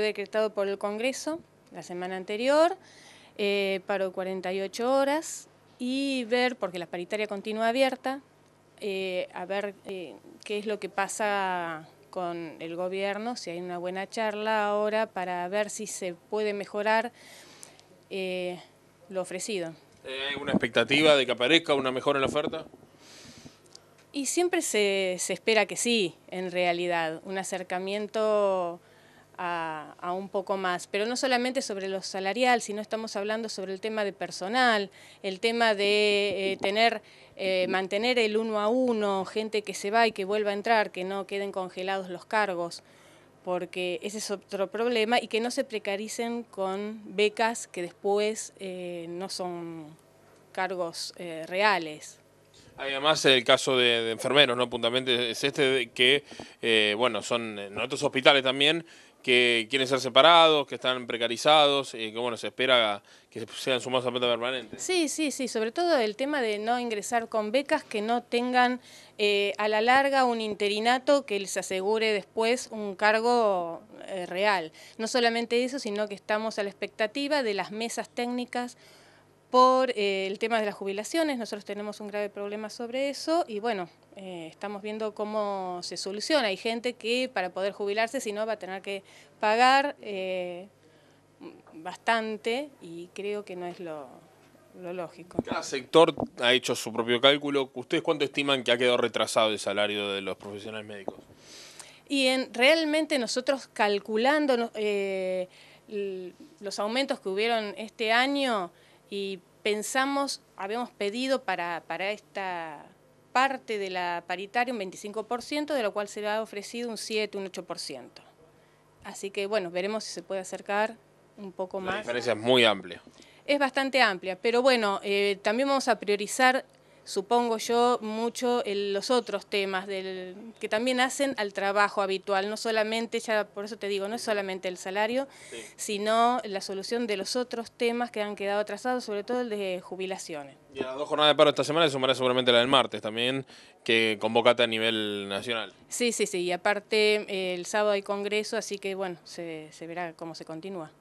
decretado por el Congreso la semana anterior, eh, paro 48 horas y ver, porque la paritaria continúa abierta, eh, a ver eh, qué es lo que pasa con el gobierno, si hay una buena charla ahora para ver si se puede mejorar eh, lo ofrecido. ¿Hay una expectativa de que aparezca una mejora en la oferta? Y siempre se espera que sí, en realidad, un acercamiento a un poco más, pero no solamente sobre lo salarial, sino estamos hablando sobre el tema de personal, el tema de eh, tener, eh, mantener el uno a uno, gente que se va y que vuelva a entrar, que no queden congelados los cargos, porque ese es otro problema, y que no se precaricen con becas que después eh, no son cargos reales. Hay Además, el caso de, enfermeros, ¿no? Puntamente es este que, bueno, son en otros hospitales también, que quieren ser separados, que están precarizados, y, eh, que bueno, se espera que sean sumados a plata permanente. Sí, sí, sí, sobre todo el tema de no ingresar con becas que no tengan eh, a la larga un interinato que les asegure después un cargo eh, real. No solamente eso, sino que estamos a la expectativa de las mesas técnicas por eh, el tema de las jubilaciones, nosotros tenemos un grave problema sobre eso y bueno, eh, estamos viendo cómo se soluciona. Hay gente que para poder jubilarse, si no, va a tener que pagar eh, bastante y creo que no es lo, lógico. Cada sector ha hecho su propio cálculo. ¿Ustedes cuánto estiman que ha quedado retrasado el salario de los profesionales médicos? Y en, realmente nosotros calculando los aumentos que hubieron este año, y pensamos, habíamos pedido para, para esta parte de la paritaria un 25%, de lo cual se le ha ofrecido un 7, un 8%. Así que bueno, veremos si se puede acercar un poco más. La diferencia es muy amplia. Es bastante amplia, pero bueno, eh, también vamos a priorizar supongo yo, mucho los otros temas del, que también hacen al trabajo habitual, no solamente, ya por eso te digo, no es solamente el salario, sino la solución de los otros temas que han quedado atrasados, sobre todo el de jubilaciones. Y las dos jornadas de paro esta semana se sumará seguramente la del martes también, que convocate a nivel nacional. Sí, sí, sí, y aparte eh, el sábado hay congreso, así que bueno, se verá cómo se continúa.